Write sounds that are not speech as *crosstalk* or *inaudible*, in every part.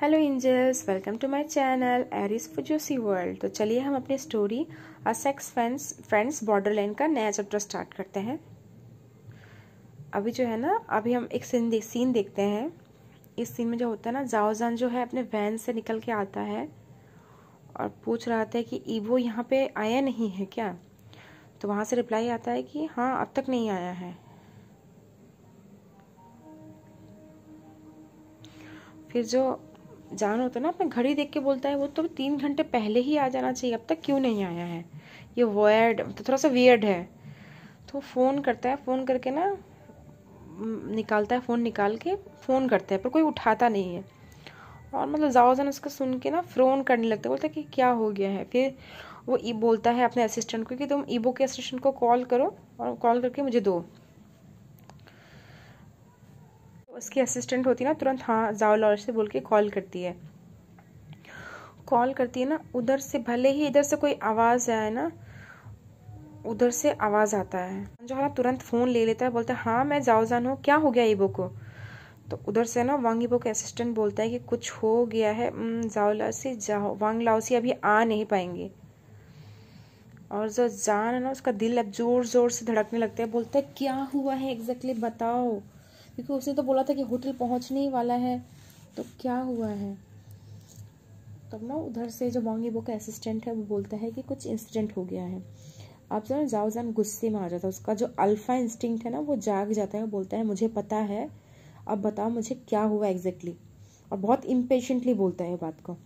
Hello angels welcome to my channel एरिस फुजोसी world तो चलिए हम अपनी story a sex friends friends border line का नया चैप्टर स्टार्ट करते हैं अभी जो है ना अभी हम एक सीन देख सीन देखते हैं इस सीन में जो होता है ना जाओजान जो है अपने वैन से निकल के आता है और पूछ रहा था कि ईवो यहाँ पे आया नहीं है क्या तो वहाँ से रिप्लाई आता है कि हाँ अब तक नहीं आया है फिर जो जान होता तो है ना अपना घड़ी देख के बोलता है वो तो तीन घंटे पहले ही आ जाना चाहिए अब तक क्यों नहीं आया है ये वर्ड तो थोड़ा सा वियर्ड है तो फ़ोन करता है फ़ोन करके ना निकालता है फ़ोन निकाल के फ़ोन करता है पर कोई उठाता नहीं है और मतलब जाओ जान उसका सुन के ना फ़ोन करने लगता है बोलता है कि क्या हो गया है फिर वो ई बोलता है अपने असिस्टेंट को कि तुम ईबो के असिस्टेंट को कॉल करो और कॉल करके मुझे दो उसकी असिस्टेंट होती है ना तुरंत हाँ जाओ लॉर से बोल के कॉल करती है कॉल करती है ना उधर से भले ही इधर से कोई आवाज़ आए ना उधर से आवाज़ आता है जो तुरंत फ़ोन ले लेता है बोलता है हाँ मैं जाओजान हूँ क्या हो गया ईबो को तो उधर से ना वांग ईबो के असिस्टेंट बोलता है कि कुछ हो गया है जाओ लाओसी जाओ वांग लाओसी अभी आ नहीं पाएंगे और जो जान है ना उसका दिल अब ज़ोर ज़ोर से धड़कने लगता है बोलता है क्या हुआ है एग्जैक्टली बताओ क्योंकि उसने तो बोला था कि होटल पहुंचने ही वाला है तो क्या हुआ है तब ना उधर से जो मोंगी बो का असिस्टेंट है वो बोलता है कि कुछ इंसिडेंट हो गया है आप जो जाओ जान गुस्से में आ जाता है उसका जो अल्फा इंस्टिंक्ट है ना वो जाग जाता है बोलता है मुझे पता है अब बताओ मुझे क्या हुआ एग्जैक्टली exactly? और बहुत इम्पेशेंटली बोलता है बात को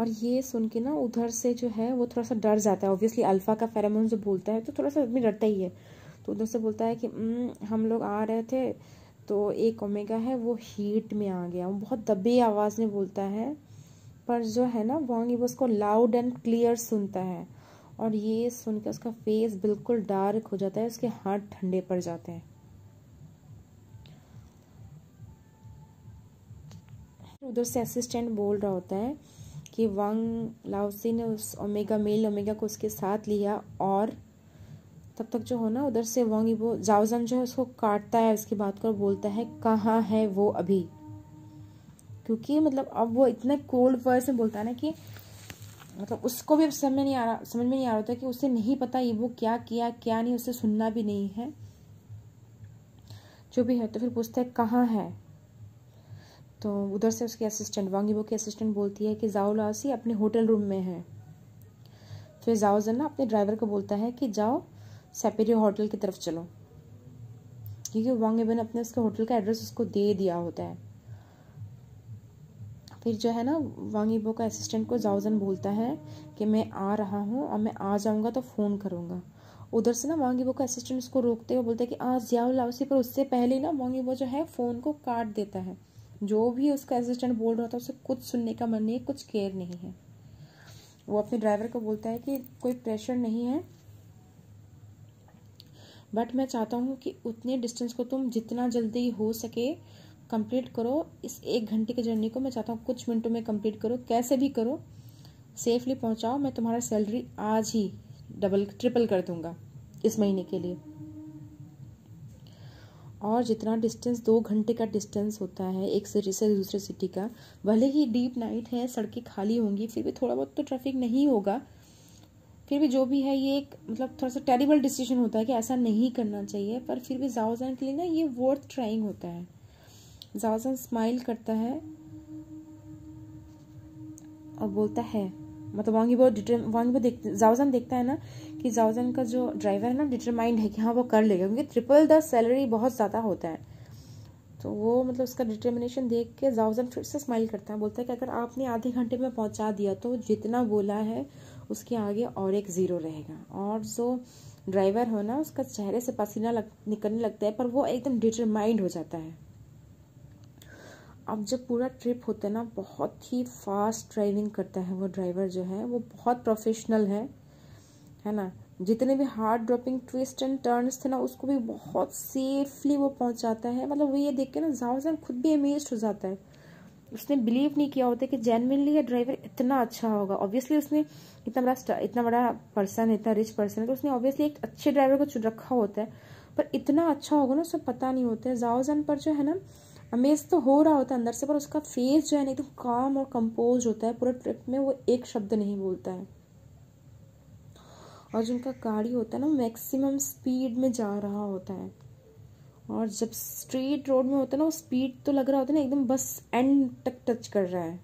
और ये सुन के ना उधर से जो है वो थोड़ा सा डर जाता है ऑब्वियसली अल्फा का फेरामोन जो बोलता है तो थोड़ा सा आदमी डरता ही है उधर से बोलता है कि हम लोग आ रहे थे तो एक ओमेगा है वो हीट में आ गया वो बहुत दबी आवाज़ में बोलता है पर जो है ना वॉन्ग वो उसको लाउड एंड क्लियर सुनता है और ये सुनकर उसका फेस बिल्कुल डार्क हो जाता है उसके हाथ ठंडे पड़ जाते हैं उधर से असिस्टेंट बोल रहा होता है कि वांग लाउसी ने उस ओमेगा मेल ओमेगा को उसके साथ लिया और तब तक जो हो ना उधर से वोंग वो जावजन जो है उसको काटता है उसकी बात कर बोलता है कहाँ है वो अभी क्योंकि मतलब अब वो इतने कोल्ड वर्स में बोलता है ना कि मतलब उसको भी समझ में नहीं आ रहा समझ में नहीं आ रहा होता कि उसे नहीं पता ये वो क्या किया क्या नहीं उसे सुनना भी नहीं है जो भी है तो फिर पूछता है कहाँ है तो उधर से उसकी असिस्टेंट वांगी वो की असिस्टेंट बोलती है कि जाओ लासी अपने होटल रूम में है फिर जाओ जन्ना अपने ड्राइवर को बोलता है कि जाओ सेपेरी होटल की तरफ चलो क्योंकि वांग एबन अपने उसके होटल का एड्रेस उसको दे दिया होता है फिर जो है ना वांग वांगीबो का असिस्टेंट को जाओजन बोलता है कि मैं आ रहा हूँ और मैं आ जाऊँगा तो फ़ोन करूँगा उधर से ना वांग वांगीबो का असिस्टेंट उसको रोकते हुए बोलते हैं कि आ जाओ लाउसी पर उससे पहले ना वांग वांगीबो जो है फ़ोन को काट देता है जो भी उसका असिस्टेंट बोल रहा था उसे कुछ सुनने का मन नहीं कुछ केयर नहीं है वो अपने ड्राइवर को बोलता है कि कोई प्रेशर नहीं है बट मैं चाहता हूँ कि उतने डिस्टेंस को तुम जितना जल्दी हो सके कंप्लीट करो इस एक घंटे के जर्नी को मैं चाहता हूँ कुछ मिनटों में कंप्लीट करो कैसे भी करो सेफली पहुँचाओ मैं तुम्हारा सैलरी आज ही डबल ट्रिपल कर दूँगा इस महीने के लिए और जितना डिस्टेंस दो घंटे का डिस्टेंस होता है एक सिटी से दूसरे सिटी का भले ही डीप नाइट है सड़कें खाली होंगी फिर भी थोड़ा बहुत तो ट्रैफिक नहीं होगा फिर भी जो भी है ये एक मतलब थोड़ा सा टेरिबल डिसीजन होता है कि ऐसा नहीं करना चाहिए पर फिर भी जाओजान के लिए ना ये वर्थ ट्राइंग होता है जाओजान स्माइल करता है और बोलता है मतलब वांगीबो डिटर बहुत देखते जाओजान देखता है ना कि जाओजन का जो ड्राइवर है ना डिटरमाइंड है कि हाँ वो कर लेगा क्योंकि ट्रिपल द सैलरी बहुत ज़्यादा होता है तो वो मतलब उसका डिटर्मिनेशन देख के जाओजन फिर से स्माइल करता है बोलता है कि अगर आपने आधे घंटे में पहुंचा दिया तो जितना बोला है उसके आगे और एक ज़ीरो रहेगा और जो ड्राइवर हो ना उसका चेहरे से पसीना लग निकलने लगता है पर वो एकदम डिटरमाइंड हो जाता है अब जब पूरा ट्रिप होता है ना बहुत ही फास्ट ड्राइविंग करता है वो ड्राइवर जो है वो बहुत प्रोफेशनल है है ना जितने भी heart dropping twist and turns थे ना उसको भी बहुत सेफली वो पहुंचाता है मतलब वो ये देख के ना जाओ खुद भी अमेज हो जाता है उसने बिलीव नहीं किया होता कि जेनविनली यह ड्राइवर इतना अच्छा होगा ऑब्वियसली उसने इतना बड़ा इतना बड़ा पर्सन है इतना रिच पर्सन है तो उसने ऑब्वियसली एक अच्छे ड्राइवर को चुन रखा होता है पर इतना अच्छा होगा ना उसको पता नहीं होता है जाओजन पर जो है ना अमेज तो हो रहा होता है अंदर से पर उसका फेस जो है ना एकदम तो काम और कंपोज होता है पूरा ट्रिप में वो एक शब्द नहीं बोलता है और जिनका गाड़ी होता है ना मैक्सिमम स्पीड में जा रहा होता है और जब स्ट्रेट रोड में होता है ना वो स्पीड तो लग रहा होता है ना एकदम बस एंड तक टच कर रहा है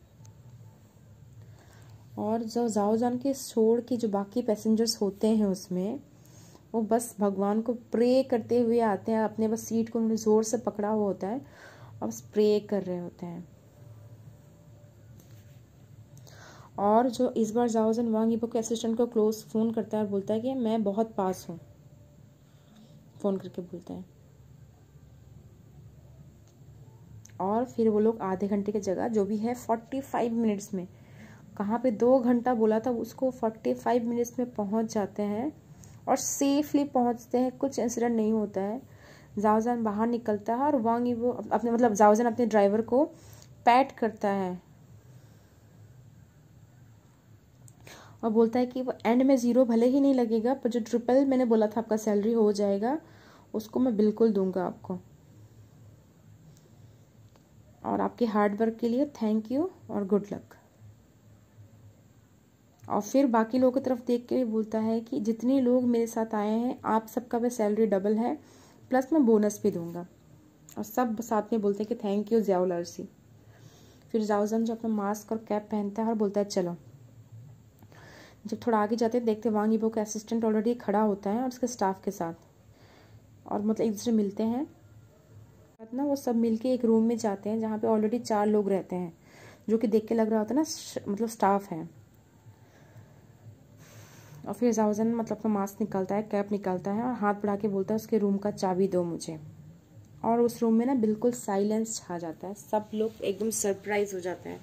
और जो जान के छोड़ के जो बाकी पैसेंजर्स होते हैं उसमें वो बस भगवान को प्रे करते हुए आते हैं अपने बस सीट को उन्होंने ज़ोर से पकड़ा हुआ होता है और बस प्रे कर रहे होते हैं और जो इस बार जाओजन वांग ईबो असिस्टेंट को क्लोज फ़ोन करता है और बोलता है कि मैं बहुत पास हूँ फ़ोन करके बोलता है और फिर वो लोग आधे घंटे की जगह जो भी है फोर्टी फाइव मिनट्स में कहाँ पे दो घंटा बोला था उसको फोर्टी फाइव मिनट्स में पहुँच जाते हैं और सेफली पहुँचते हैं कुछ इंसिडेंट नहीं होता है जावजान बाहर निकलता है और वांग वो अपने मतलब जावजान अपने ड्राइवर को पैट करता है और बोलता है कि वो एंड में ज़ीरो भले ही नहीं लगेगा पर जो ट्रिपल मैंने बोला था आपका सैलरी हो जाएगा उसको मैं बिल्कुल दूंगा आपको और आपके हार्ड वर्क के लिए थैंक यू और गुड लक और फिर बाकी लोगों की तरफ देख के बोलता है कि जितने लोग मेरे साथ आए हैं आप सबका वह सैलरी डबल है प्लस मैं बोनस भी दूंगा और सब साथ में बोलते हैं कि थैंक यू अरसी फिर जाउजन जो अपना मास्क और कैप पहनता है और बोलता है चलो जब थोड़ा आगे जाते हैं देखते वांग ईबो का असिस्टेंट ऑलरेडी खड़ा होता है और उसके स्टाफ के साथ और मतलब एक दूसरे मिलते हैं बाद ना वो सब मिलके एक रूम में जाते हैं जहाँ पे ऑलरेडी चार लोग रहते हैं जो कि देख के लग रहा होता है ना मतलब स्टाफ है और फिर जाउजन मतलब अपना तो मास्क निकालता है कैप निकालता है और हाथ बढ़ा के बोलता है उसके रूम का चाबी दो मुझे और उस रूम में ना बिल्कुल साइलेंस छा जाता है सब लोग एकदम सरप्राइज हो जाते हैं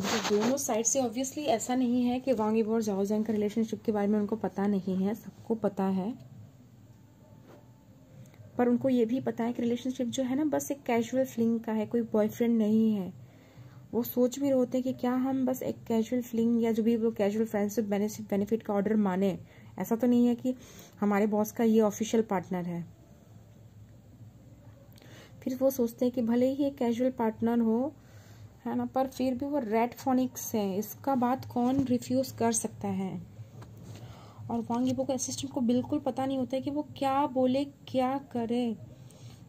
तो दोनों साइड से ऑब्वियसली ऐसा नहीं है कि वांगी और का रिलेशनशिप के बारे में उनको पता नहीं है सबको पता है पर उनको ये भी पता है कि रिलेशनशिप जो है ना बस एक कैजुअल फ्लिंग का है कोई बॉयफ्रेंड नहीं है वो सोच भी होते हैं कि क्या हम बस एक कैजुअल फ्लिंग या जो भी वो कैजुअल फ्रेंडशिप बेनिफिट का ऑर्डर माने ऐसा तो नहीं है कि हमारे बॉस का ये ऑफिशियल पार्टनर है फिर वो सोचते हैं कि भले ही एक कैजुअल पार्टनर हो है ना पर फिर भी वो रेड फोनिक्स है इसका बात कौन रिफ्यूज़ कर सकता है और वांग यीबो के असिस्टेंट को बिल्कुल पता नहीं होता है कि वो क्या बोले क्या करे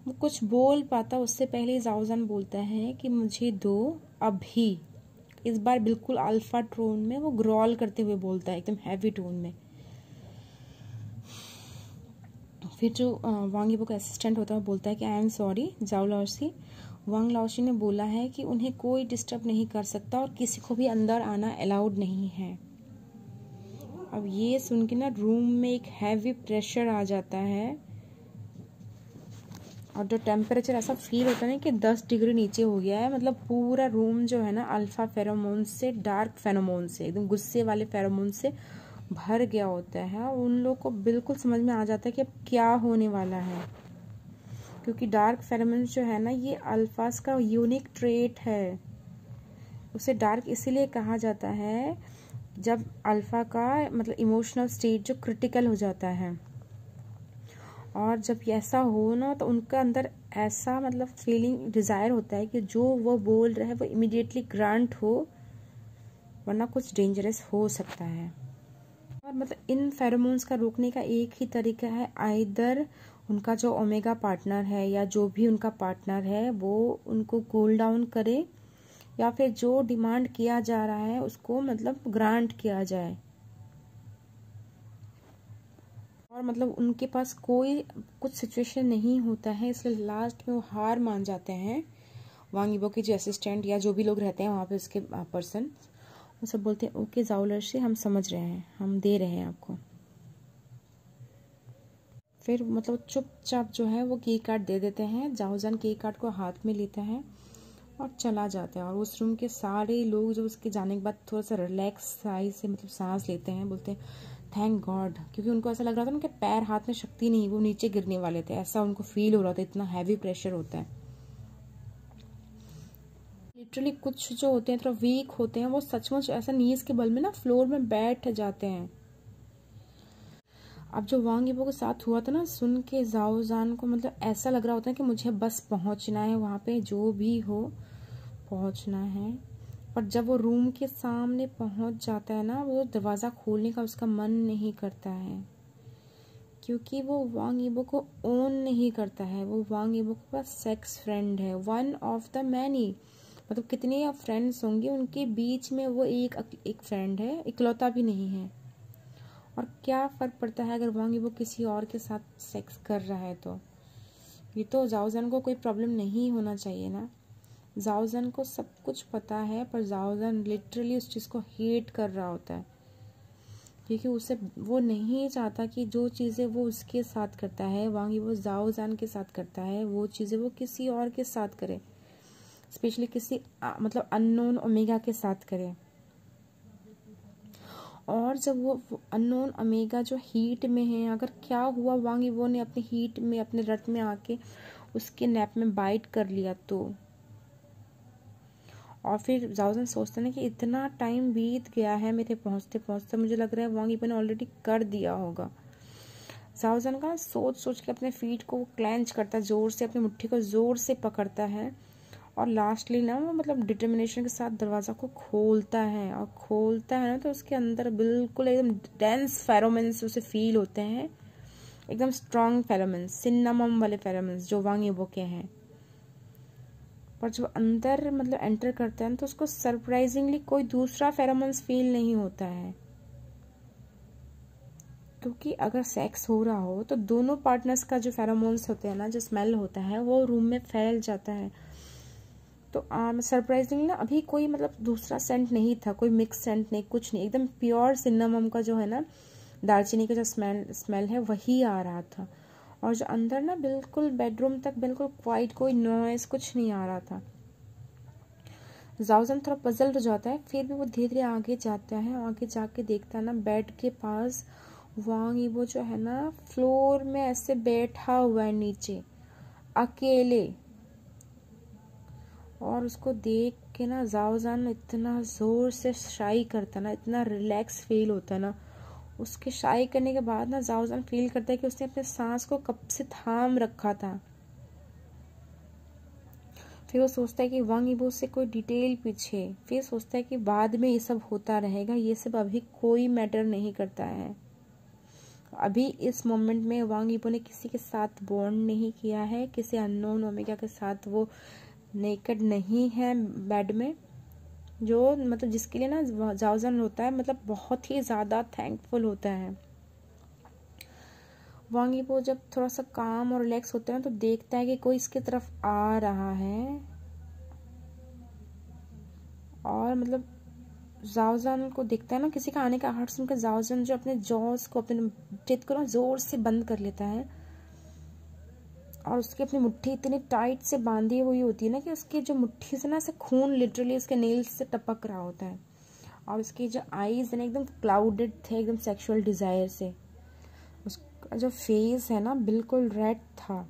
वो कुछ बोल पाता उससे पहले जाओजान बोलता है कि मुझे दो अभी इस बार बिल्कुल अल्फा टोन में वो ग्रॉल करते हुए बोलता है एकदम हैवी टोन में तो फिर जो वांग यीबो का असिस्टेंट होता है बोलता है कि आई एम सॉरी जाओ लाओसी वांग लाओशी ने बोला है कि उन्हें कोई डिस्टर्ब नहीं कर सकता और किसी को भी अंदर आना अलाउड नहीं है अब ये सुन के ना रूम में एक हैवी प्रेशर आ जाता है और जो टेम्परेचर ऐसा फील होता है ना कि दस डिग्री नीचे हो गया है मतलब पूरा रूम जो है ना अल्फ़ा फेरोमोन से डार्क फेरोमोन से एकदम गुस्से वाले फेरोमोन से भर गया होता है उन लोग को बिल्कुल समझ में आ जाता है कि अब क्या होने वाला है क्योंकि डार्क फेरोमोन जो है ना ये अल्फाज का यूनिक ट्रेट है उसे डार्क इसीलिए कहा जाता है जब अल्फ़ा का मतलब इमोशनल स्टेट जो क्रिटिकल हो जाता है और जब ऐसा हो ना तो उनका अंदर ऐसा मतलब फीलिंग डिज़ायर होता है कि जो वो बोल रहे हैं वो इमिडिएटली ग्रांट हो वरना कुछ डेंजरस हो सकता है और मतलब इन फेरोमोन्स का रोकने का एक ही तरीका है आइदर उनका जो ओमेगा पार्टनर है या जो भी उनका पार्टनर है वो उनको कूल डाउन करे या फिर जो डिमांड किया जा रहा है उसको मतलब ग्रांट किया जाए और मतलब उनके पास कोई कुछ सिचुएशन नहीं होता है इसलिए लास्ट में वो हार मान जाते हैं वांगीबो के जो असिस्टेंट या जो भी लोग रहते हैं वहाँ पे उसके पर्सन वो सब बोलते हैं ओके जाउलर से हम समझ रहे हैं हम दे रहे हैं आपको फिर मतलब चुपचाप जो है वो की कार्ड दे देते हैं जाहुजान की कार्ड को हाथ में लेता है और चला जाता है और उस रूम के सारे लोग जब उसके जाने के बाद थोड़ा सा रिलैक्स साइज से मतलब सांस लेते हैं बोलते हैं थैंक गॉड क्योंकि उनको ऐसा लग रहा था उनके पैर हाथ में शक्ति नहीं वो नीचे गिरने वाले थे ऐसा उनको फील हो रहा था इतना हैवी प्रेशर होता है लिटरली कुछ जो होते हैं थोड़ा वीक होते हैं वो सचमुच ऐसा नीज के बल में ना फ्लोर में बैठ जाते हैं अब जो वांग यीबो के साथ हुआ था ना सुन के जाओजान को मतलब ऐसा लग रहा होता है कि मुझे बस पहुंचना है वहाँ पे जो भी हो पहुंचना है और जब वो रूम के सामने पहुंच जाता है ना वो दरवाज़ा खोलने का उसका मन नहीं करता है क्योंकि वो वांग ईबो को ओन नहीं करता है वो वांग ईबो का सेक्स फ्रेंड है वन ऑफ द मैनी मतलब कितने फ्रेंड्स होंगे उनके बीच में वो एक एक फ्रेंड है इकलौता भी नहीं है और क्या फ़र्क पड़ता है अगर वांग ईबो किसी और के साथ सेक्स कर रहा है तो ये तो जाओजान को कोई प्रॉब्लम नहीं होना चाहिए ना जाओजन को सब कुछ पता है पर जाओजन लिटरली उस चीज़ को हेट कर रहा होता है क्योंकि उसे वो नहीं चाहता कि जो चीज़ें वो उसके साथ करता है वहाँ वो जाओजान के साथ करता है वो चीज़ें वो किसी और के साथ करे स्पेशली किसी आ, मतलब अननोन ओमेगा के साथ करे और जब वो अननोन ओमेगा जो हीट में है अगर क्या हुआ वांगी वो ने अपने हीट में अपने रट में आके उसके नैप में बाइट कर लिया तो और फिर जाउजन सोचते ना कि इतना टाइम बीत गया है मेरे पहुँचते पहुँचते मुझे लग रहा है वांग ने ऑलरेडी कर दिया होगा जाउजन का सोच सोच के अपने फीट को क्लेंच करता है ज़ोर से अपनी मुट्ठी को ज़ोर से पकड़ता है और लास्टली ना वो मतलब डिटर्मिनेशन के साथ दरवाज़ा को खोलता है और खोलता है ना तो उसके अंदर बिल्कुल एकदम डेंस फेरोमेंस उसे फील होते हैं एकदम स्ट्रॉन्ग फेरोमेंस सिन्नामम वाले फेरोमेंस जो वांग के हैं पर जब अंदर मतलब एंटर करते हैं तो उसको सरप्राइजिंगली कोई दूसरा फेरामंस फील नहीं होता है क्योंकि अगर सेक्स हो रहा हो तो दोनों पार्टनर्स का जो फेरामोन्स होते हैं ना जो स्मेल होता है वो रूम में फैल जाता है तो सरप्राइजिंगली ना अभी कोई मतलब दूसरा सेंट नहीं था कोई मिक्स सेंट नहीं कुछ नहीं एकदम प्योर सिन्नामम का जो है ना दालचीनी का जो स्मेल स्मेल है वही आ रहा था और जो अंदर ना बिल्कुल बेडरूम तक बिल्कुल क्वाइट कोई नॉइस कुछ नहीं आ रहा था जाउजन थोड़ा पजल्ड हो जाता है फिर भी वो धीरे धीरे आगे जाता है आगे जाके देखता है ना बेड के पास वांग वो जो है ना फ्लोर में ऐसे बैठा हुआ है नीचे अकेले और उसको देख के ना जाओजान इतना ज़ोर से शाई करता ना इतना रिलैक्स फील होता ना उसके शाई करने के बाद ना जाओजान फील करता है कि उसने अपने सांस को कब से थाम रखा था फिर वो सोचता है कि वांग इबो से कोई डिटेल पीछे फिर सोचता है कि बाद में ये सब होता रहेगा ये सब अभी कोई मैटर नहीं करता है अभी इस मोमेंट में वांग इबो ने किसी के साथ बॉन्ड नहीं किया है किसी अननोन ओमेगा के साथ वो नेकड नहीं है बेड में जो मतलब जिसके लिए ना जाउजन होता है मतलब बहुत ही ज़्यादा थैंकफुल होता है वांगीपो जब थोड़ा सा काम और रिलैक्स होते हैं तो देखता है कि कोई इसकी तरफ आ रहा है और मतलब जाउजान को देखता है ना किसी का आने का हर्ट सुनकर जाओजन जो अपने जॉज को अपने चेत को ना ज़ोर से बंद कर लेता है और उसकी अपनी मुट्ठी इतनी टाइट से बांधी हुई होती है ना कि उसकी जो मुट्ठी से ना से खून लिटरली उसके नेल्स से टपक रहा होता है और उसकी जो आईज है ना एकदम क्लाउडेड थे एकदम सेक्सुअल डिज़ायर से उसका जो फेस है ना बिल्कुल रेड था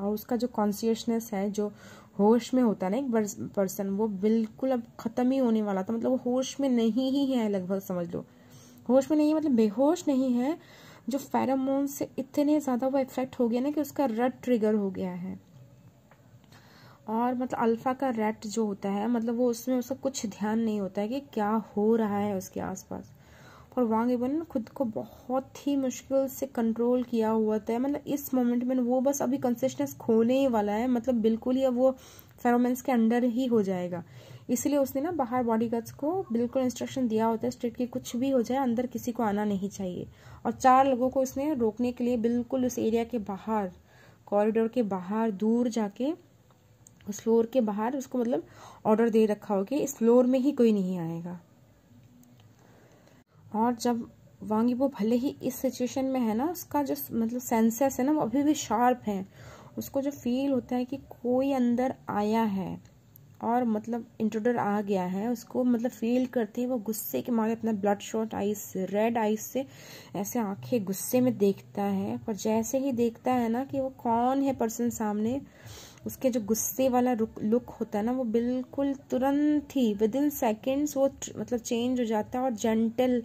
और उसका जो कॉन्सियसनेस है जो होश में होता है ना एक पर्सन वो बिल्कुल अब ख़त्म ही होने वाला था मतलब वो होश में नहीं ही है लगभग समझ लो होश में नहीं है मतलब बेहोश नहीं है जो फेरामोन से इतने ज़्यादा वो इफेक्ट हो गया ना कि उसका रट ट्रिगर हो गया है और मतलब अल्फ़ा का रेट जो होता है मतलब वो उसमें उसका कुछ ध्यान नहीं होता है कि क्या हो रहा है उसके आसपास और वांग एबन ने खुद को बहुत ही मुश्किल से कंट्रोल किया हुआ था मतलब इस मोमेंट में वो बस अभी कंसिस्टेंस खोने ही वाला है मतलब बिल्कुल ही अब वो फेरोमेंस के अंडर ही हो जाएगा इसलिए उसने ना बाहर बॉडी गार्ड्स को बिल्कुल इंस्ट्रक्शन दिया होता है स्ट्रीट के कुछ भी हो जाए अंदर किसी को आना नहीं चाहिए और चार लोगों को उसने रोकने के लिए बिल्कुल उस एरिया के बाहर कॉरिडोर के बाहर दूर जाके उस फ्लोर के बाहर उसको मतलब ऑर्डर दे रखा हो कि इस फ्लोर में ही कोई नहीं आएगा और जब वो भले ही इस सिचुएशन में है ना उसका जो मतलब सेंसेस है ना वो अभी भी शार्प है उसको जो फील होता है कि कोई अंदर आया है और मतलब इंट्रोडर आ गया है उसको मतलब फील करते ही वो गुस्से के मारे अपना bloodshot eyes red eyes से ऐसे आंखें गुस्से में देखता है पर जैसे ही देखता है ना कि वो कौन है पर्सन सामने उसके जो गुस्से वाला लुक होता है ना वो बिल्कुल तुरंत ही विद इन सेकेंड्स वो मतलब चेंज हो जाता है और जेंटल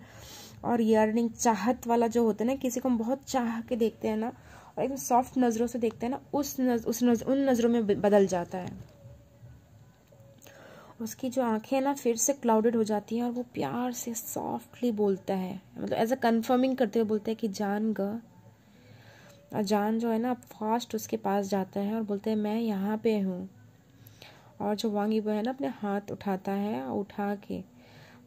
और यर्निंग चाहत वाला जो होता है ना किसी को हम बहुत चाह के देखते हैं ना और एकदम सॉफ्ट नज़रों से देखते हैं ना उस नज, उस नज, उन नज़रों में बदल जाता है उसकी जो आंखें हैं ना फिर से क्लाउडेड हो जाती हैं और वो प्यार से सॉफ्टली बोलता है मतलब एज अ कन्फर्मिंग करते हुए बोलता है कि जान ग और जान जो है ना फास्ट उसके पास जाता है और बोलते हैं मैं यहाँ पे हूँ और जो वांगी वो है ना अपने हाथ उठाता है और उठा के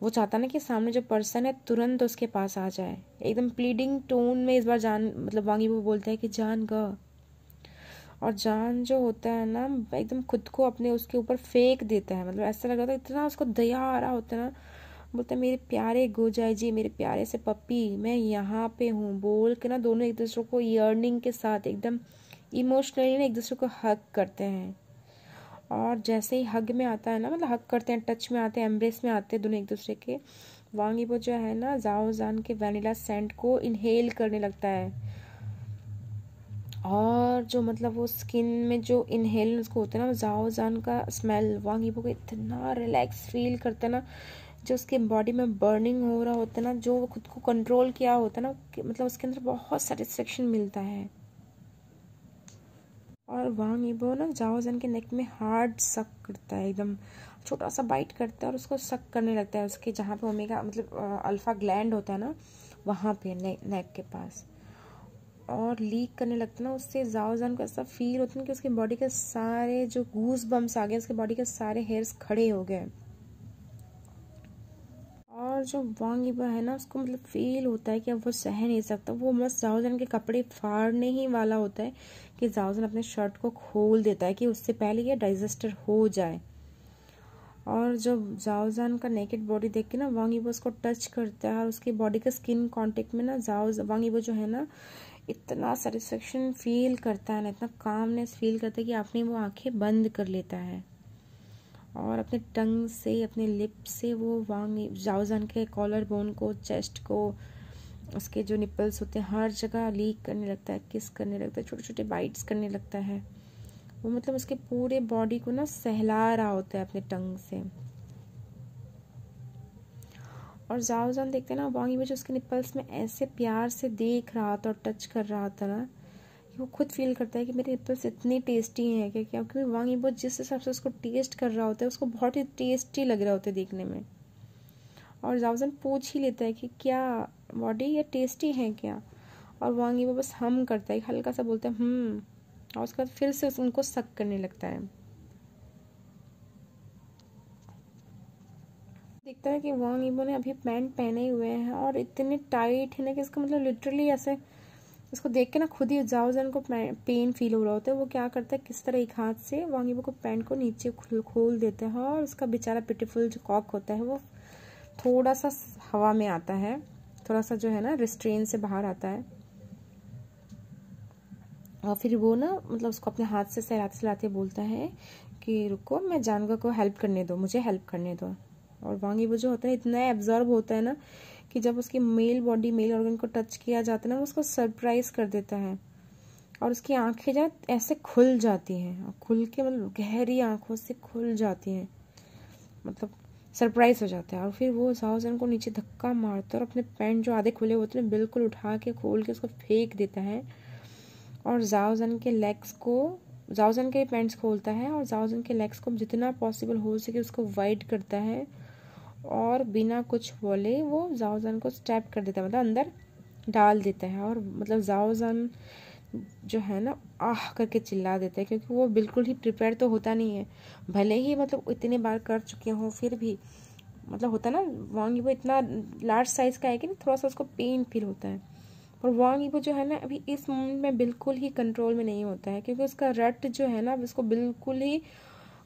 वो चाहता ना कि सामने जो पर्सन है तुरंत उसके पास आ जाए एकदम प्लीडिंग टोन में इस बार जान मतलब वांगी वो बोलता है कि जान ग और जान जो होता है ना एकदम खुद को अपने उसके ऊपर फेंक देता है मतलब ऐसा लग रहा था इतना उसको दया आ रहा होता है ना बोलते मेरे प्यारे गोजाई जी मेरे प्यारे से पपी मैं यहाँ पे हूँ बोल के ना दोनों एक दूसरे को यर्निंग के साथ एकदम इमोशनली ना एक दूसरे को हक करते हैं और जैसे ही हग में आता है ना मतलब हक करते हैं टच में आते हैं एम्ब्रेस में आते हैं दोनों एक दूसरे के वांगीबो जो है ना जाओ जान के वनीला सेंट को इनहेल करने लगता है और जो मतलब वो स्किन में जो इनहेल उसको होता है ना जाओ जान का स्मेल वांगीबो को इतना रिलैक्स फील करता है ना जो उसके बॉडी में बर्निंग हो रहा होता है ना जो वो खुद को कंट्रोल किया होता है ना मतलब उसके अंदर बहुत सेटिस्फेक्शन मिलता है और वांग ईबो ना जान के नेक में हार्ड सक करता है एकदम छोटा सा बाइट करता है और उसको सक करने लगता है उसके जहाँ पे ओमेगा मतलब अल्फ़ा ग्लैंड होता है ना वहाँ पे ने, नेक के पास और लीक करने लगता है ना उससे जाओजान को ऐसा फील होता है कि उसके बॉडी के सारे जो गूस बम्स आ गए उसके बॉडी के सारे हेयर्स खड़े हो गए और जो वांगीबा है ना उसको मतलब फील होता है कि अब वो सह नहीं सकता वो बस जाओजन के कपड़े फाड़ने ही वाला होता है कि जाओजन अपने शर्ट को खोल देता है कि उससे पहले यह डाइजेस्टर हो जाए और जब जाओजान का नेकेड बॉडी देख के ना वांगीबो उसको टच करता है और उसकी बॉडी का स्किन कांटेक्ट में ना जाओ वांगीबो जो है ना इतना सेटिस्फेक्शन फील करता है ना इतना कामनेस फील करता है कि आपने वो आंखें बंद कर लेता है और अपने टंग से अपने लिप से वो वांग जाउजान के कॉलर बोन को चेस्ट को उसके जो निपल्स होते हैं हर जगह लीक करने लगता है किस करने लगता है छोटे छोटे बाइट्स करने लगता है वो मतलब उसके पूरे बॉडी को ना सहला रहा होता है अपने टंग से और जाओ जान देखते ना वांगी वजह उसके निपल्स में ऐसे प्यार से देख रहा था और टच कर रहा था ना कि वो खुद फील करता है कि मेरे निपल्स इतने टेस्टी हैं क्या क्या क्योंकि वांगी वो जिस हिसाब से उसको टेस्ट कर रहा होता है उसको बहुत ही टेस्टी लग रहा होता है देखने में और जाओजन पूछ ही लेता है कि क्या बॉडी ये टेस्टी है क्या और वांगी वो बस हम करता है हल्का सा बोलता है हम्म। और उसके बाद फिर से उनको सक करने लगता है दिखता है कि वांग ईबो ने अभी पैंट पहने हुए हैं और इतने टाइट है ना कि इसका मतलब लिटरली ऐसे इसको देख के ना खुद ही जाओ जन को पेन फील हो रहा होता है वो क्या करता है किस तरह एक हाथ से वांग ईबो को पैंट को नीचे खोल देते हैं और उसका बेचारा पिटीफुल जो कॉक होता है वो थोड़ा सा हवा में आता है थोड़ा सा जो है ना रिस्ट्रेन से बाहर आता है और फिर वो ना मतलब उसको अपने हाथ से सहलाते सहलाते बोलता है कि रुको मैं जानवर को हेल्प करने दो मुझे हेल्प करने दो और वांगी जो होता है इतना एब्जॉर्ब होता है ना कि जब उसकी मेल बॉडी मेल ऑर्गन को टच किया जाता है ना वो उसको सरप्राइज कर देता है और उसकी आंखें जहाँ ऐसे खुल जाती हैं और खुल के मतलब गहरी आंखों से खुल जाती हैं मतलब सरप्राइज हो जाता है और फिर वो साहूजन को नीचे धक्का मारता है और अपने पैंट जो आधे खुले होते हैं बिल्कुल उठा के खोल के उसको फेंक देता है और जाओजन के लेग्स को जाओजन के पैंट्स खोलता है और जाओजन के लेग्स को जितना पॉसिबल हो सके उसको वाइड करता है और बिना कुछ बोले वो जाओजान को स्टैप कर देता है मतलब अंदर डाल देता है और मतलब जाओजान जो है ना आह करके चिल्ला देता है क्योंकि वो बिल्कुल ही प्रिपेयर तो होता नहीं है भले ही मतलब इतने बार कर चुके हों फिर भी मतलब होता ना वांग वो इतना लार्ज साइज़ का है कि ना थोड़ा सा उसको पेन फील होता है और वांग वो जो है ना अभी इस मोमेंट में बिल्कुल ही कंट्रोल में नहीं होता है क्योंकि उसका रट जो है ना उसको बिल्कुल ही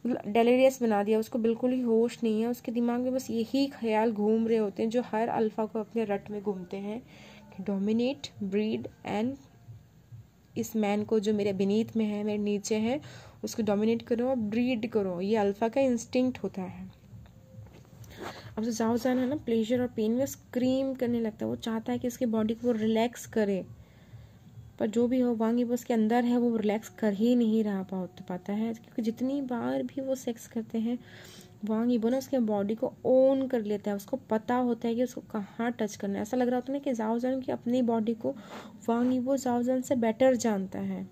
डेलीरियस बना दिया उसको बिल्कुल ही होश नहीं है उसके दिमाग में बस यही ख्याल घूम रहे होते हैं जो हर अल्फ़ा को अपने रट में घूमते हैं कि डोमिनेट ब्रीड एंड इस मैन को जो मेरे विनीत में है मेरे नीचे है उसको डोमिनेट करो और ब्रीड करो ये अल्फ़ा का इंस्टिंक्ट होता है अब जो जाओ जान है ना प्लेजर और पेन में स्क्रीम करने लगता है वो चाहता है कि इसके बॉडी को वो रिलैक्स करे पर जो भी हो वांगी वो उसके अंदर है वो रिलैक्स कर ही नहीं रहा पा पाता है क्योंकि जितनी बार भी वो सेक्स करते हैं वांग इबो ना उसके बॉडी को ओन कर लेता है उसको पता होता है कि उसको कहाँ टच करना है ऐसा लग रहा होता है ना कि जाओजन की अपनी बॉडी को वांग इबो जाओजन से बेटर जानता है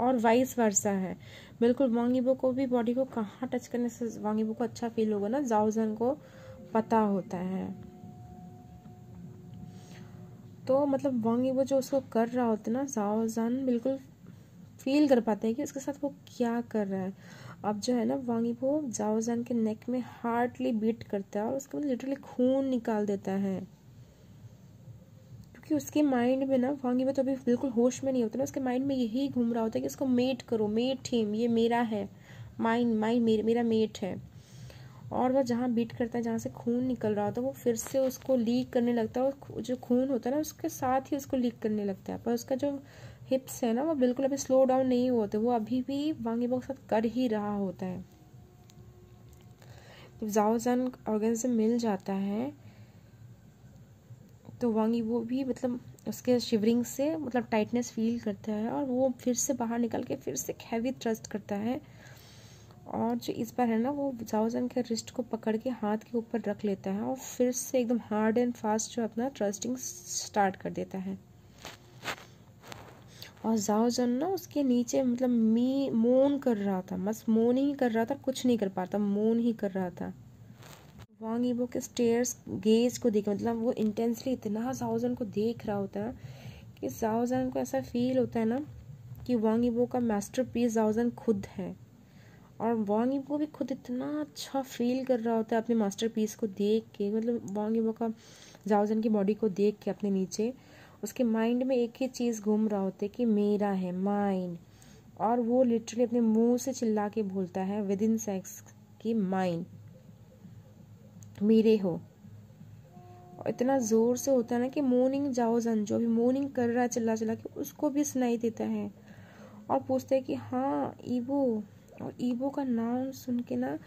और वाइस वर्सा है बिल्कुल वांगीबो को भी बॉडी को कहाँ टच करने से वांगीबो को अच्छा फील होगा ना जाओजन को पता होता है तो मतलब वांग वो जो उसको कर रहा होता है ना जाओ जान बिल्कुल फील कर पाते हैं कि उसके साथ वो क्या कर रहा है अब जो है ना वांगी वो जाओजान के नेक में हार्डली बीट करता है और उसके मतलब लिटरली खून निकाल देता है क्योंकि उसके माइंड में ना वांगी वो तो अभी बिल्कुल होश में नहीं होता ना उसके माइंड में यही घूम रहा होता है कि इसको मेट करो मेट थीम ये मेरा है माइंड माइंड मेरा मेट है और वह जहाँ बीट करता है जहाँ से खून निकल रहा होता है वो फिर से उसको लीक करने लगता है और जो खून होता है ना उसके साथ ही उसको लीक करने लगता है पर उसका जो हिप्स है ना वो बिल्कुल अभी स्लो डाउन नहीं होते वो अभी भी वांगी बॉक्स कर ही रहा होता है जब जाओजान ऑर्गन से मिल जाता है तो वांगी वो भी मतलब उसके शिवरिंग से मतलब टाइटनेस फील करता है और वो फिर से बाहर निकल के फिर से हैवी ट्रस्ट करता है और जो इस बार है ना वो जाओजन के रिस्ट को पकड़ के हाथ के ऊपर रख लेता है और फिर से एकदम हार्ड एंड फास्ट जो अपना ट्रस्टिंग स्टार्ट कर देता है और जाओजन ना उसके नीचे मतलब मी मोन कर रहा था बस मोन ही कर रहा था कुछ नहीं कर पाता मोन ही कर रहा था वांग ईबो के स्टेयर्स गेज को देख मतलब वो इंटेंसली इतना जाओजन को देख रहा होता है कि जाओजन को ऐसा फील होता है ना कि वांग ईबो का मास्टर पीस जाओजन खुद है और वांग को भी खुद इतना अच्छा फील कर रहा होता है अपने मास्टर को देख के मतलब वांग का जाओजन की बॉडी को देख के अपने नीचे उसके माइंड में एक ही चीज़ घूम रहा होता है कि मेरा है माइंड और वो लिटरली अपने मुंह से चिल्ला के बोलता है विद इन सेक्स की माइंड मेरे हो और इतना ज़ोर से होता है ना कि मॉर्निंग जाओ जन जो अभी मॉर्निंग कर रहा है चिल्ला चिल्ला के उसको भी सुनाई देता है और पूछता है कि हाँ ईवो और ईबो का नाम सुन के ना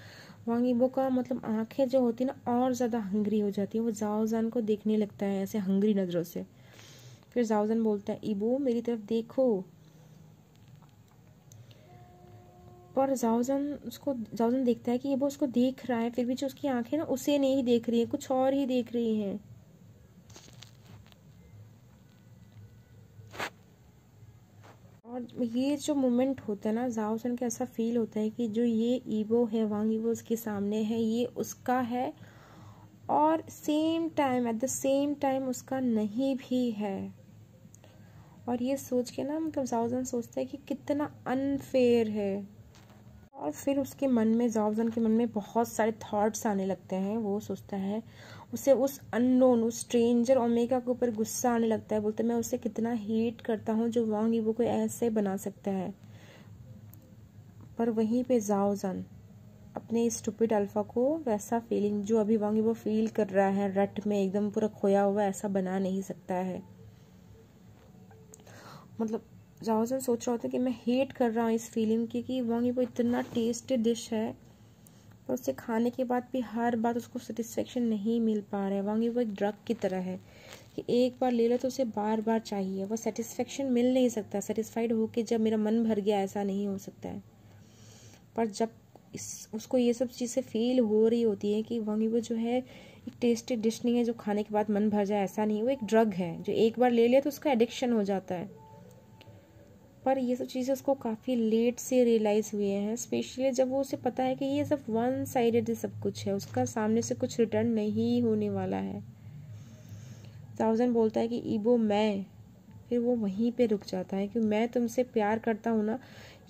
वांग ईबो का मतलब आंखें जो होती ना और ज़्यादा हंग्री हो जाती है वो जाओजान को देखने लगता है ऐसे हंग्री नज़रों से फिर जाओजान बोलता है ईबो मेरी तरफ देखो पर जाओजन उसको जाओजन देखता है कि ये वो उसको देख रहा है फिर भी जो उसकी आंखें ना उसे नहीं देख रही है कुछ और ही देख रही हैं और ये जो मोमेंट होता है ना जाओ सन के ऐसा फील होता है कि जो ये ईबो है वांग ईबो उसके सामने है ये उसका है और same time at the same time उसका नहीं भी है और ये सोच के ना मतलब जाओजन सोचता है कि कितना अनफेयर है और फिर उसके मन में जाओजन के मन में बहुत सारे थॉट्स आने लगते हैं वो सोचता है उसे उस अननोन उस स्ट्रेंजर ओमेगा के ऊपर गुस्सा आने लगता है बोलते मैं उसे कितना हेट करता हूँ जो वांग ईबो को ऐसे बना सकता है पर वहीं पे जाओजन अपने स्टूपिड अल्फ़ा को वैसा फीलिंग जो अभी वांग वो फील कर रहा है रट में एकदम पूरा खोया हुआ ऐसा बना नहीं सकता है मतलब जाओजन सोच रहा होता है कि मैं हेट कर रहा हूँ इस फीलिंग की कि वांगी वो इतना टेस्टी डिश है पर उसे खाने के बाद भी हर बार उसको सेटिस्फेक्शन नहीं मिल पा रहा है वांगी वो एक ड्रग की तरह है कि एक बार ले लो तो उसे बार बार चाहिए वो सेटिस्फेक्शन मिल नहीं सकता सेटिस्फाइड हो के जब मेरा मन भर गया ऐसा नहीं हो सकता है पर जब इस उसको ये सब चीज़ें फील हो रही होती है कि वांगी वो जो है एक टेस्टी डिश नहीं है जो खाने के बाद मन भर जाए ऐसा नहीं वो एक ड्रग है जो एक बार ले लिया तो उसका एडिक्शन हो जाता है पर ये सब चीज़ें उसको काफ़ी लेट से रियलाइज़ हुए हैं स्पेशली जब वो उसे पता है कि ये सब वन साइडेड सब कुछ है उसका सामने से कुछ रिटर्न नहीं होने वाला है थाउजेंड बोलता है कि ईबो मैं फिर वो वहीं पे रुक जाता है कि मैं तुमसे प्यार करता हूँ ना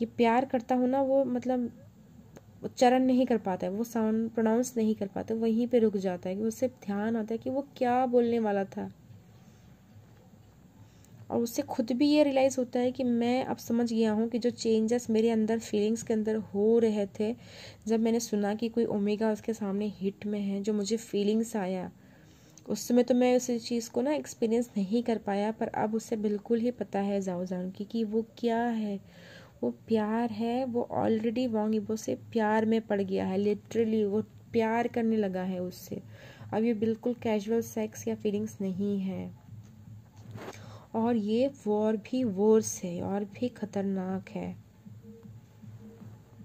ये प्यार करता हूँ ना वो मतलब उच्चारण नहीं कर पाता है वो साउंड प्रोनाउंस नहीं कर पाता वहीं पे रुक जाता है कि उससे ध्यान आता है कि वो क्या बोलने वाला था और उससे खुद भी ये रियलाइज़ होता है कि मैं अब समझ गया हूँ कि जो चेंजेस मेरे अंदर फीलिंग्स के अंदर हो रहे थे जब मैंने सुना कि कोई ओमेगा उसके सामने हिट में है जो मुझे फीलिंग्स आया उस समय तो मैं उस चीज़ को ना एक्सपीरियंस नहीं कर पाया पर अब उसे बिल्कुल ही पता है जाओ जान की कि वो क्या है वो प्यार है वो ऑलरेडी वॉन्ग इबो से प्यार में पड़ गया है लिटरली वो प्यार करने लगा है उससे अब ये बिल्कुल कैजुअल सेक्स या फीलिंग्स नहीं है और ये और भी वोर्स है और भी ख़तरनाक है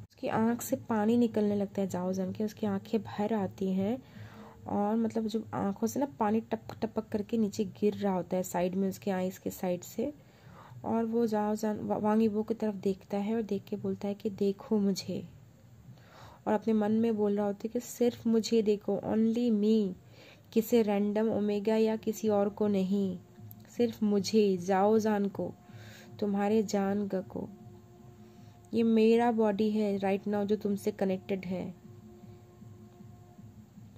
उसकी आँख से पानी निकलने लगता है जाओ जम के उसकी आँखें भर आती हैं और मतलब जो आँखों से ना पानी टपक टपक करके नीचे गिर रहा होता है साइड में उसके आईस के साइड से और वो जाओ जान वांगीबो की तरफ देखता है और देख के बोलता है कि देखो मुझे और अपने मन में बोल रहा होता है कि सिर्फ मुझे देखो ओनली मी किसी रैंडम ओमेगा या किसी और को नहीं सिर्फ मुझे जाओ जान को तुम्हारे जान का को ये मेरा बॉडी है राइट नाउ जो तुमसे कनेक्टेड है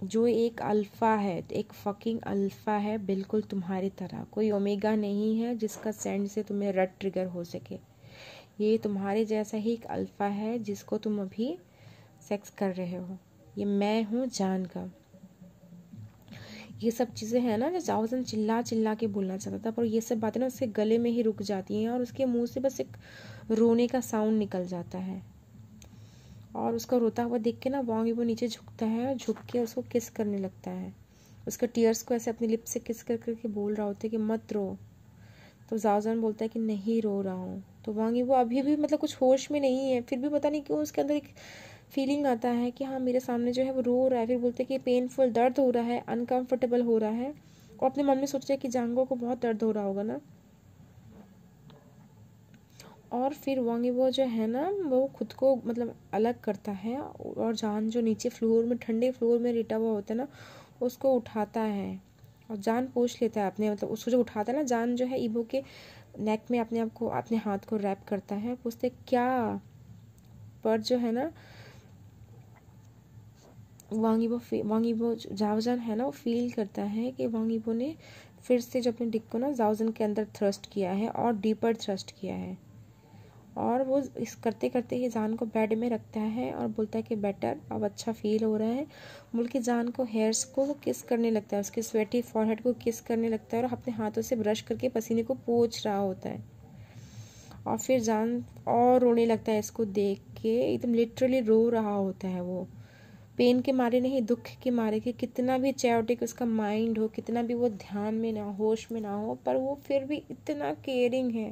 जो एक अल्फ़ा है एक फकिंग अल्फ़ा है बिल्कुल तुम्हारी तरह कोई ओमेगा नहीं है जिसका सेंड से तुम्हें रट ट्रिगर हो सके ये तुम्हारे जैसा ही एक अल्फ़ा है जिसको तुम अभी सेक्स कर रहे हो ये मैं हूँ जान का ये सब चीज़ें हैं ना जो जाओजन तो चिल्ला चिल्ला के बोलना चाहता था पर ये सब बातें ना उसके गले में ही रुक जाती हैं और उसके मुंह से बस एक रोने का साउंड निकल जाता है और उसका रोता हुआ देख के ना वांग वो नीचे झुकता है और झुक के उसको किस करने लगता है उसके टीयर्स को ऐसे अपने लिप से किस कर करके बोल रहा होता है कि मत रो तो जावजान बोलता है कि नहीं रो रहा हूँ तो वांगी वो अभी भी मतलब कुछ होश में नहीं है फिर भी पता नहीं क्यों उसके अंदर एक फीलिंग आता है कि हाँ मेरे सामने जो है वो रो रहा है फिर बोलते हैं कि पेनफुल दर्द हो रहा है अनकम्फर्टेबल हो रहा है और अपने मन में सोचते हैं कि जांगो को बहुत दर्द हो रहा होगा ना और फिर वांगी वो जो है ना वो खुद को मतलब अलग करता है और जान जो नीचे फ्लोर में ठंडे फ्लोर में रिटा हुआ होता है ना उसको उठाता है और जान पूछ लेता है अपने मतलब उसको जो उठाता है ना जान जो है ईबो के नेक में अपने आप को अपने हाथ को रैप करता है पूछते क्या पर जो है ना वांगीबो वांगीबो जावजन है ना वो फील करता है कि वांगीबो ने फिर से जो अपने डिक को ना जावजन के अंदर थ्रस्ट किया है और डीपर थ्रस्ट किया है और वो इस करते करते ही जान को बेड में रखता है और बोलता है कि बेटर अब अच्छा फील हो रहा है बोल के जान को हेयर्स को वो किस करने लगता है उसके स्वेटी फॉरहेड को किस करने लगता है और अपने हाथों से ब्रश करके पसीने को पोछ रहा होता है और फिर जान और रोने लगता है इसको देख के एकदम लिटरली रो रहा होता है वो पेन के मारे नहीं दुख के मारे कि कितना भी चैटिक उसका माइंड हो कितना भी वो ध्यान में ना होश में ना हो पर वो फिर भी इतना केयरिंग है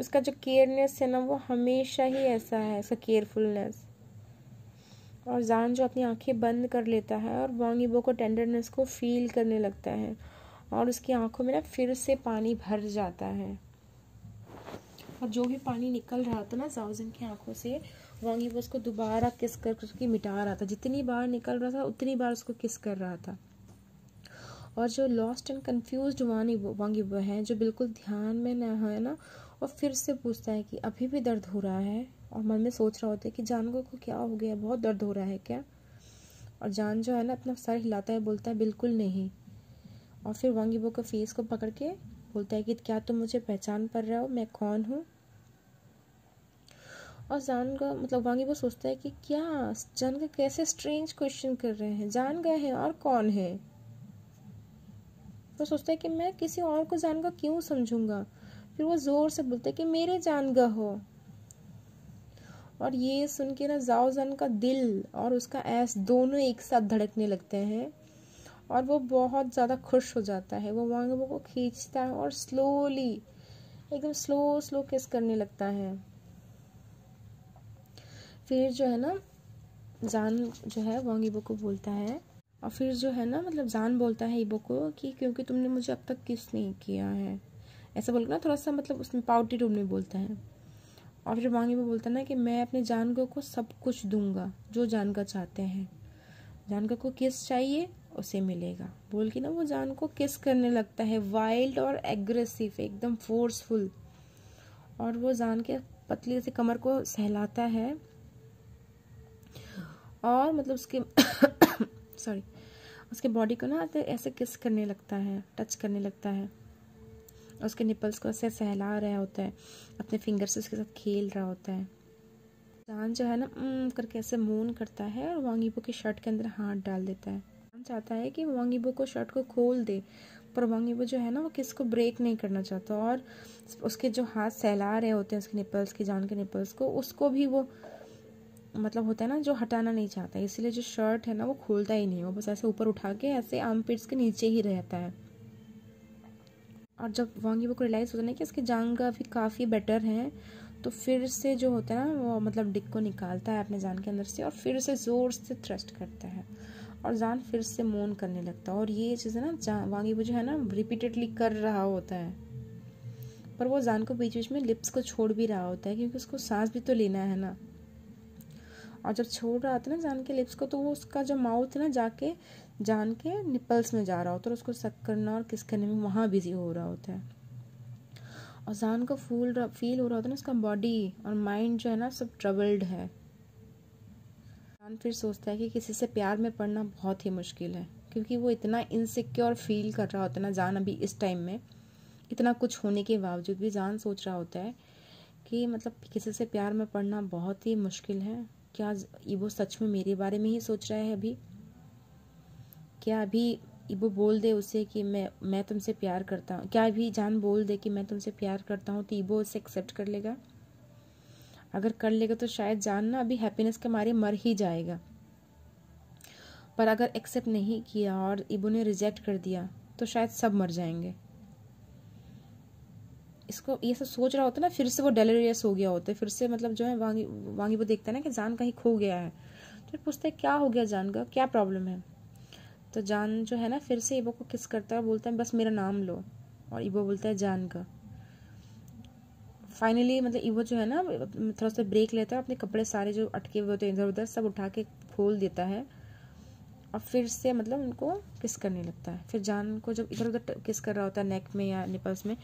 उसका जो केयरनेस है ना वो हमेशा ही ऐसा है उसका केयरफुलनेस और जान जो अपनी आंखें बंद कर लेता है और बोंगीबो को टेंडरनेस को फील करने लगता है और उसकी आंखों में ना फिर से पानी भर जाता है और जो भी पानी निकल रहा था ना जाउजन की आंखों से वांगी वो उसको दोबारा किस कर करके मिटा रहा था जितनी बार निकल रहा था उतनी बार उसको किस कर रहा था और जो लॉस्ट एंड कन्फ्यूज वानी वांगी वो हैं जो बिल्कुल ध्यान में ना है ना और फिर से पूछता है कि अभी भी दर्द हो रहा है और मन में सोच रहा होता है कि जान को क्या हो गया बहुत दर्द हो रहा है क्या और जान जो है ना अपना सर हिलाता है बोलता है बिल्कुल नहीं और फिर वांगी वो के फेस को पकड़ के बोलता है कि क्या तुम मुझे पहचान पड़ रहे हो मैं कौन हूँ और जान का मतलब वांगी वो सोचता है कि क्या जान का कैसे स्ट्रेंज क्वेश्चन कर रहे हैं जान गए हैं और कौन है वो सोचता है कि मैं किसी और को जान का क्यों समझूंगा फिर वो ज़ोर से बोलता है कि मेरे जान का हो और ये सुन के ना जाओ जान का दिल और उसका ऐस दोनों एक साथ धड़कने लगते हैं और वो बहुत ज़्यादा खुश हो जाता है वो वांगबो को खींचता है और स्लोली एकदम स्लो स्लो किस करने लगता है फिर जो है ना जान जो है वांग ईबो को बोलता है और फिर जो है ना मतलब जान बोलता है ईबो को कि क्योंकि तुमने मुझे अब तक किस नहीं किया है ऐसा बोल ना थोड़ा सा मतलब उसमें पाउटी टोन में बोलता है और फिर वांग ईबो बोलता है ना कि मैं अपने जानगो को सब कुछ दूंगा जो जानका चाहते हैं जानका को किस चाहिए उसे मिलेगा बोल के ना वो जान को किस करने लगता है वाइल्ड और एग्रेसिव एकदम फोर्सफुल और वो जान के पतली से कमर को सहलाता है और मतलब उसके सॉरी *coughs* उसके बॉडी को ना ऐसे किस करने लगता है टच करने लगता है उसके निपल्स को ऐसे सहला रहा होता है अपने फिंगर्स से उसके साथ खेल रहा होता है जान जो है ना mm, करके ऐसे मून करता है और वांगीबो की शर्ट के अंदर हाथ डाल देता है जान चाहता है कि वांगीबो को शर्ट को खोल दे पर वांगीबो जो है ना वो किस को ब्रेक नहीं करना चाहता और उसके जो हाथ सहला रहे होते हैं उसके निपल्स की जान के निपल्स को उसको भी वो मतलब होता है ना जो हटाना नहीं चाहता इसलिए जो शर्ट है ना वो खोलता ही नहीं वो बस ऐसे ऊपर उठा के ऐसे आर्म पिट्स के नीचे ही रहता है और जब वांगी को रियलाइज़ होता है कि इसके जांग अभी काफ़ी बेटर हैं तो फिर से जो होता है ना वो मतलब डिक को निकालता है अपने जान के अंदर से और फिर से ज़ोर से थ्रस्ट करता है और जान फिर से मोन करने लगता है और ये चीज़ें ना वांगी जो है ना रिपीटेडली कर रहा होता है पर वो जान को बीच बीच में लिप्स को छोड़ भी रहा होता है क्योंकि उसको सांस भी तो लेना है ना और जब छोड़ रहा था ना जान के लिप्स को तो वो उसका जो माउथ है ना जाके जान के निपल्स में जा रहा होता है और उसको सक करना और किस करने में वहाँ बिजी हो रहा होता है और जान को फूल फील हो रहा होता है ना उसका बॉडी और माइंड जो है ना सब ट्रबल्ड है जान फिर सोचता है कि किसी से प्यार में पड़ना बहुत ही मुश्किल है क्योंकि वो इतना इनसिक्योर फील कर रहा होता है ना जान अभी इस टाइम में इतना कुछ होने के बावजूद भी जान सोच रहा होता है कि मतलब किसी से प्यार में पड़ना बहुत ही मुश्किल है क्या इबो सच में मेरे बारे में ही सोच रहा है अभी क्या अभी इबो बोल दे उसे कि मैं मैं तुमसे प्यार करता हूँ क्या अभी जान बोल दे कि मैं तुमसे प्यार करता हूँ तो ईबो उसे एक्सेप्ट कर लेगा अगर कर लेगा तो शायद जान ना अभी हैप्पीनेस के मारे मर ही जाएगा पर अगर एक्सेप्ट नहीं किया और इबो ने रिजेक्ट कर दिया तो शायद सब मर जाएंगे इसको ये सब सोच रहा होता है ना फिर से वो डेलेरियस हो गया होता है फिर से मतलब जो है वांगी वांगी वो देखता है ना कि जान कहीं खो गया है तो फिर पूछता है क्या हो गया जान का क्या प्रॉब्लम है तो जान जो है ना फिर से इबो को किस करता है बोलता है बस मेरा नाम लो और इबो बोलता है जान का फाइनली मतलब ईबो जो है ना थोड़ा सा ब्रेक लेता है अपने कपड़े सारे जो अटके हुए होते हैं इधर उधर सब उठा के खोल देता है और फिर से मतलब उनको किस करने लगता है फिर जान को जब इधर उधर किस कर रहा होता है नेक में या निपल्स में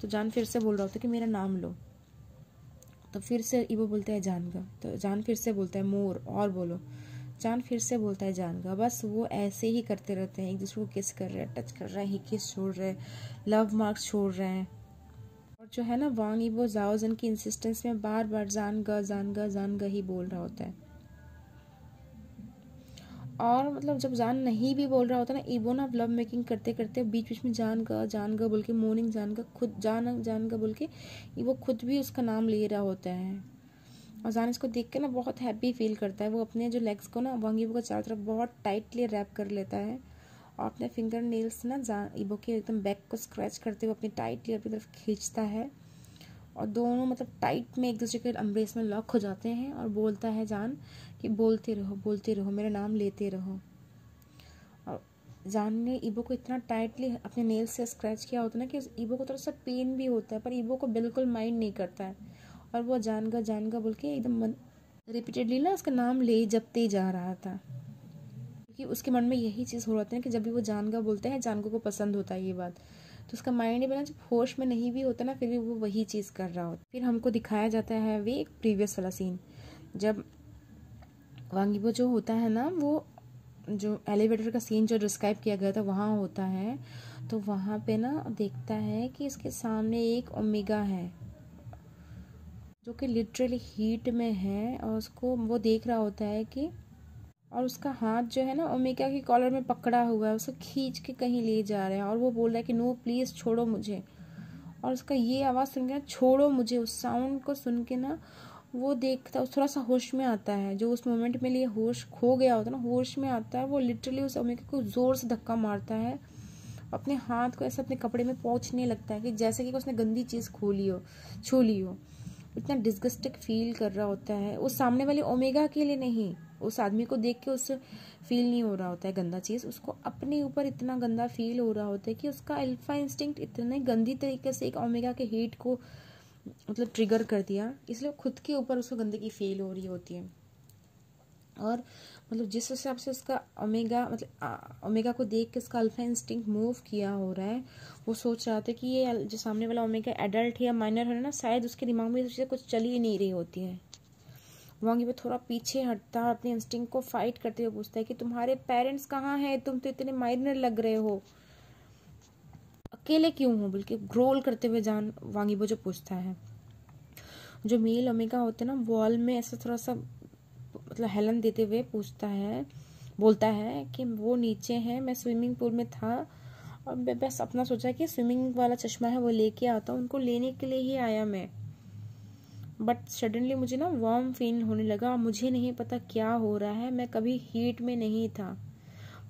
तो जान फिर से बोल रहा होता है कि मेरा नाम लो तो फिर से इबो बोलता है जान का तो जान फिर से बोलता है मोर और बोलो जान फिर से बोलता है जान का बस वो ऐसे ही करते रहते हैं एक दूसरे को किस कर रहे हैं टच कर रहे हैं किस छोड़ रहे हैं लव मार्क्स छोड़ रहे हैं और जो है ना वांग इबो जाओजन की इंसिस्टेंस में बार बार जान गा जान गा जान गा ही बोल रहा होता है और मतलब जब जान नहीं भी बोल रहा होता ना ईबो ना लव मेकिंग करते करते बीच बीच में जान का जान का बोल के मोर्निंग जान का खुद जान जान का बोल के ईबो खुद भी उसका नाम ले रहा होता है और जान इसको देख के ना बहुत हैप्पी फील करता है वो अपने जो लेग्स को ना वंग ईबो को चारों तरफ बहुत टाइटली रैप कर लेता है और अपने फिंगर नेल्स ना जान ईबो के एकदम बैक को स्क्रैच करते हुए अपनी टाइटली अपनी तरफ खींचता है और दोनों मतलब टाइट में एक दूसरे के अम्ब्रेस में लॉक हो जाते हैं और बोलता है जान कि बोलते रहो बोलते रहो मेरा नाम लेते रहो और जान ने ईबो को इतना टाइटली अपने नेल से स्क्रैच किया होता है ना कि ईबो को थोड़ा सा पेन भी होता है पर ईबो को बिल्कुल माइंड नहीं करता है और वो जान जानगा जान बोल के एकदम रिपीटेडली ना उसका नाम ले जपते ही जा रहा था क्योंकि उसके मन में यही चीज़ हो रहा था कि जब भी वो जान बोलते हैं जानगो को पसंद होता है ये बात तो उसका माइंड बना जब होश में नहीं भी होता ना फिर भी वो वही चीज़ कर रहा होता फिर हमको दिखाया जाता है वे एक प्रीवियस वाला सीन जब वांगीबो जो होता है ना वो जो एलिवेटर का सीन जो डिस्क्राइब किया गया था वहाँ होता है तो वहाँ पे ना देखता है कि इसके सामने एक ओमेगा है जो कि लिटरली हीट में है और उसको वो देख रहा होता है कि और उसका हाथ जो है ना ओमेगा के कॉलर में पकड़ा हुआ है उसे खींच के कहीं ले जा रहे हैं और वो बोल रहा है कि नो प्लीज़ छोड़ो मुझे और उसका ये आवाज़ सुन के ना छोड़ो मुझे उस साउंड को सुन के ना वो देखता थोड़ा सा होश में आता है जो उस मोमेंट में लिए होश खो गया होता है ना होश में आता है वो लिटरली उस ओमेगा को ज़ोर से धक्का मारता है अपने हाथ को ऐसे अपने कपड़े में पहुँचने लगता है कि जैसे कि उसने गंदी चीज़ खो ली हो छू ली हो इतना डिस्गस्टिक फील कर रहा होता है वो सामने वाले ओमेगा के लिए नहीं उस आदमी को देख के उससे फील नहीं हो रहा होता है गंदा चीज़ उसको अपने ऊपर इतना गंदा फील हो रहा होता है कि उसका अल्फा इंस्टिंक्ट इतने गंदी तरीके से एक ओमेगा के हीट को मतलब ट्रिगर कर दिया इसलिए खुद के ऊपर उसको गंदगी फील हो रही होती है और मतलब जिस हिसाब से उसका ओमेगा मतलब ओमेगा को देख के उसका अल्फा इंस्टिंक्ट मूव किया हो रहा है वो सोच रहा था कि ये जो सामने वाला ओमेगा एडल्ट है या माइनर है ना शायद उसके दिमाग में चीज़ें कुछ चली ही नहीं रही होती है वांगी वो थोड़ा पीछे हटता है अपने इंस्टिंग को फाइट करते हुए पूछता है कि तुम्हारे पेरेंट्स कहाँ हैं तुम तो इतने माइनर लग रहे हो अकेले क्यों हो बोल के ग्रोल करते हुए जान वांगी वो जो पूछता है जो मेल अमेगा होते ना वॉल में ऐसा थोड़ा सा मतलब हेलन देते हुए पूछता है बोलता है कि वो नीचे है मैं स्विमिंग पूल में था और मैं बस अपना सोचा कि स्विमिंग वाला चश्मा है वो लेके आता हूँ उनको लेने के लिए ही आया मैं बट सडनली मुझे ना वार्म फील होने लगा मुझे नहीं पता क्या हो रहा है मैं कभी हीट में नहीं था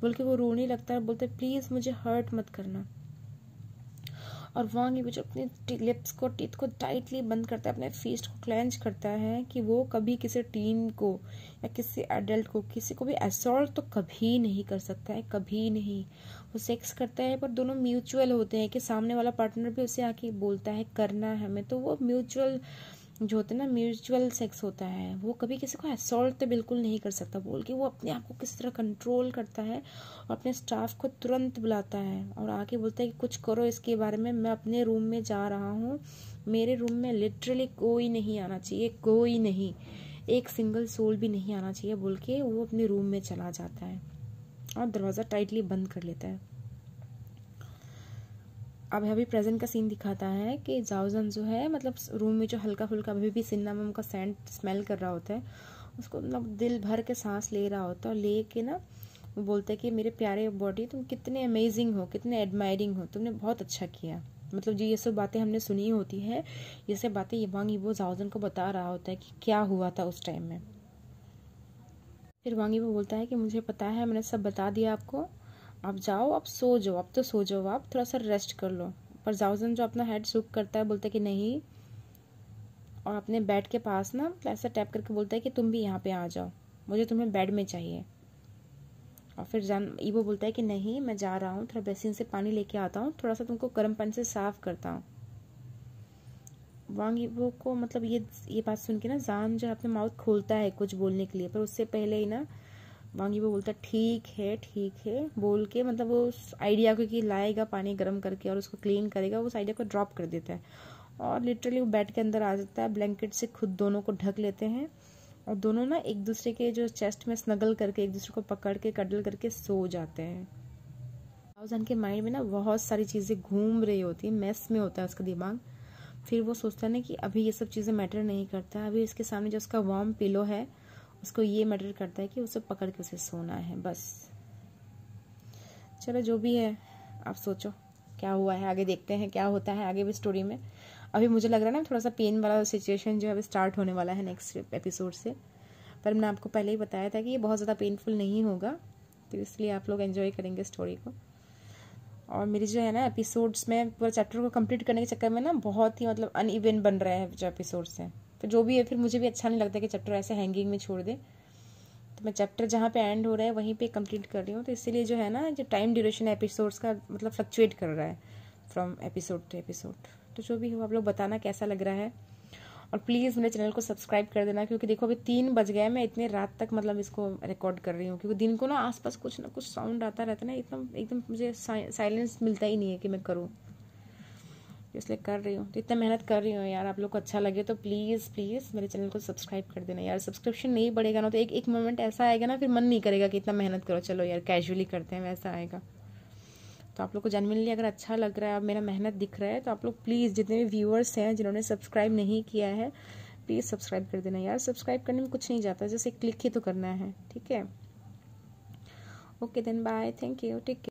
बोल के वो रोने लगता है बोलते प्लीज़ मुझे हर्ट मत करना और वांग ये बेचारा अपने लिप्स को टीथ को टाइटली बंद करता है अपने फेस को क्लेंच करता है कि वो कभी किसी टीन को या किसी एडल्ट को किसी को भी असोल्ट तो कभी नहीं कर सकता है कभी नहीं वो सेक्स करता है पर दोनों म्यूचुअल होते हैं कि सामने वाला पार्टनर भी उसे आके बोलता है करना है हमें तो वो म्यूचुअल जो होता है ना म्यूचुअल सेक्स होता है वो कभी किसी को असोल्ट तो बिल्कुल नहीं कर सकता बोल के वो अपने आप को किस तरह कंट्रोल करता है और अपने स्टाफ को तुरंत बुलाता है और आके बोलता है कि कुछ करो इसके बारे में मैं अपने रूम में जा रहा हूँ मेरे रूम में लिटरली कोई नहीं आना चाहिए कोई नहीं एक सिंगल सोल भी नहीं आना चाहिए बोल के वो अपने रूम में चला जाता है और दरवाज़ा टाइटली बंद कर लेता है अब अभी प्रेजेंट का सीन दिखाता है कि जाओजन जो है मतलब रूम में जो हल्का फुल्का अभी भी में उनका सेंट स्मेल कर रहा होता है उसको मतलब दिल भर के सांस ले रहा होता है और ले के ना वो बोलते हैं कि मेरे प्यारे बॉडी तुम कितने अमेजिंग हो कितने एडमायरिंग हो तुमने बहुत अच्छा किया मतलब जी ये सब बातें हमने सुनी होती है ये सब बातें ये वांग वो जाओजन को बता रहा होता है कि क्या हुआ था उस टाइम में फिर वांगी वो बोलता है कि मुझे पता है मैंने सब बता दिया आपको आप जाओ आप सो जाओ आप तो सो जाओ आप थोड़ा सा रेस्ट कर लो पर जाओजन जो अपना हेड सुख करता है बोलता है कि नहीं और अपने बेड के पास ना ऐसा टैप करके बोलता है कि तुम भी यहाँ पे आ जाओ मुझे तुम्हें बेड में चाहिए और फिर जान ईबो बोलता है कि नहीं मैं जा रहा हूँ थोड़ा बेसिन से पानी लेके आता हूँ थोड़ा सा तुमको गर्म पानी से साफ़ करता हूँ वांग ईबो को मतलब ये ये बात सुन के ना जान जो है अपना माउथ खोलता है कुछ बोलने के लिए पर उससे पहले ही ना वांगी वो बोलता है ठीक है ठीक है बोल के मतलब वो उस आइडिया को कि लाएगा पानी गर्म करके और उसको क्लीन करेगा वो उस आइडिया को ड्रॉप कर देता है और लिटरली वो बेड के अंदर आ जाता है ब्लैंकेट से खुद दोनों को ढक लेते हैं और दोनों ना एक दूसरे के जो चेस्ट में स्नगल करके एक दूसरे को पकड़ के कडल करके सो जाते हैं जान के माइंड में ना बहुत सारी चीज़ें घूम रही होती है मेस में होता है उसका दिमाग फिर वो सोचता है ना कि अभी ये सब चीज़ें मैटर नहीं करता अभी इसके सामने जो उसका वार्म पिलो है उसको ये मैटर करता है कि उसे पकड़ के उसे सोना है बस चलो जो भी है आप सोचो क्या हुआ है आगे देखते हैं क्या होता है आगे भी स्टोरी में अभी मुझे लग रहा है ना थोड़ा सा पेन वाला सिचुएशन जो है स्टार्ट होने वाला है नेक्स्ट एपिसोड से पर मैंने आपको पहले ही बताया था कि ये बहुत ज़्यादा पेनफुल नहीं होगा तो इसलिए आप लोग एंजॉय करेंगे स्टोरी को और मेरी जो है ना एपिसोड्स में पूरा चैप्टर को कंप्लीट करने के चक्कर में ना बहुत ही मतलब अन बन रहा है जो एपिसोड्स हैं तो जो भी है फिर मुझे भी अच्छा नहीं लगता कि चैप्टर ऐसे हैंगिंग में छोड़ दें तो मैं चैप्टर जहाँ पे एंड हो रहा है वहीं पे कंप्लीट कर रही हूँ तो इसीलिए जो है ना जो टाइम ड्यूरेशन एपिसोड्स का मतलब फ्लक्चुएट कर रहा है फ्रॉम एपिसोड टू एपिसोड तो जो भी हो आप लोग बताना कैसा लग रहा है और प्लीज़ मेरे चैनल को सब्सक्राइब कर देना क्योंकि देखो अभी तीन बज गए मैं इतने रात तक मतलब इसको रिकॉर्ड कर रही हूँ क्योंकि दिन को ना आसपास कुछ ना कुछ साउंड आता रहता है ना एकदम एकदम मुझे साइलेंस मिलता ही नहीं है कि मैं करूँ इसलिए कर रही हूँ तो इतना मेहनत कर रही हूँ यार आप लोग को अच्छा लगे तो प्लीज़ प्लीज़ मेरे चैनल को सब्सक्राइब कर देना यार सब्सक्रिप्शन नहीं बढ़ेगा ना तो एक एक मोमेंट ऐसा आएगा ना फिर मन नहीं करेगा कि इतना मेहनत करो चलो यार कैजुअली करते हैं वैसा आएगा तो आप लोग को जेनविनली अगर अच्छा लग रहा है अब मेरा मेहनत दिख रहा है तो आप लोग प्लीज़ जितने भी व्यूअर्स हैं जिन्होंने सब्सक्राइब नहीं किया है प्लीज़ सब्सक्राइब कर देना यार सब्सक्राइब करने में कुछ नहीं जाता जैसे क्लिक ही तो करना है ठीक है okay then bye thank you take